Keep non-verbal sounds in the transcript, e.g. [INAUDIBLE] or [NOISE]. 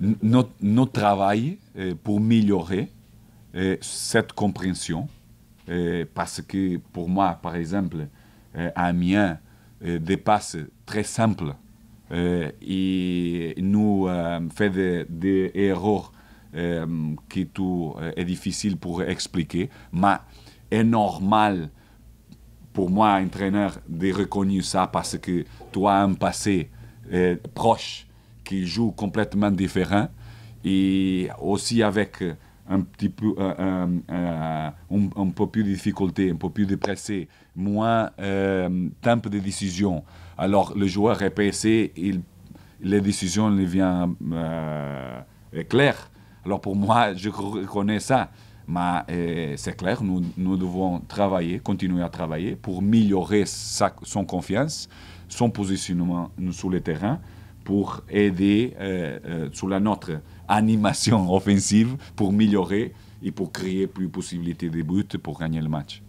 Euh, notre, notre, travail pour améliorer euh, cette compréhension, euh, parce que pour moi, par exemple, Amiens dépasse très simple et nous fait des, erreurs qui tout est difficile pour expliquer, mais est normal pour moi, entraîneur, de reconnaître ça parce que tu as un passé proche qui joue complètement différent et aussi avec un petit peu un, un, un peu plus de difficulté, un peu plus de moins de euh, temps de décision. Alors le joueur est pressé, il, les décisions lui viennent euh, claires. Alors pour moi, je reconnais ça. Mais euh, c'est clair, nous, nous, devons travailler, continuer à travailler pour améliorer sa, son confiance, son positionnement sur le terrain pour aider euh, euh, sur la notre animation [LAUGHS] offensive, pour améliorer et pour créer plus de possibilités de buts pour gagner le match.